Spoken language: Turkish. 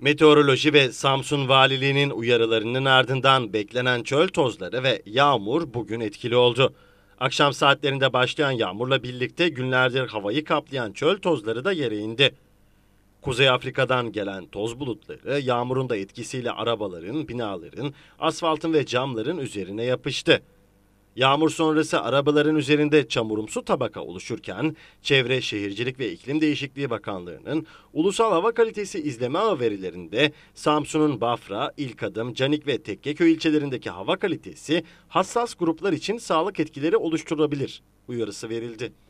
Meteoroloji ve Samsun Valiliği'nin uyarılarının ardından beklenen çöl tozları ve yağmur bugün etkili oldu. Akşam saatlerinde başlayan yağmurla birlikte günlerdir havayı kaplayan çöl tozları da yere indi. Kuzey Afrika'dan gelen toz bulutları yağmurun da etkisiyle arabaların, binaların, asfaltın ve camların üzerine yapıştı. Yağmur sonrası arabaların üzerinde çamurumsu tabaka oluşurken Çevre Şehircilik ve İklim Değişikliği Bakanlığı'nın Ulusal Hava Kalitesi İzleme Ağı verilerinde Samsun'un Bafra, İlkadım, Canik ve Tekkeköy ilçelerindeki hava kalitesi hassas gruplar için sağlık etkileri oluşturabilir uyarısı verildi.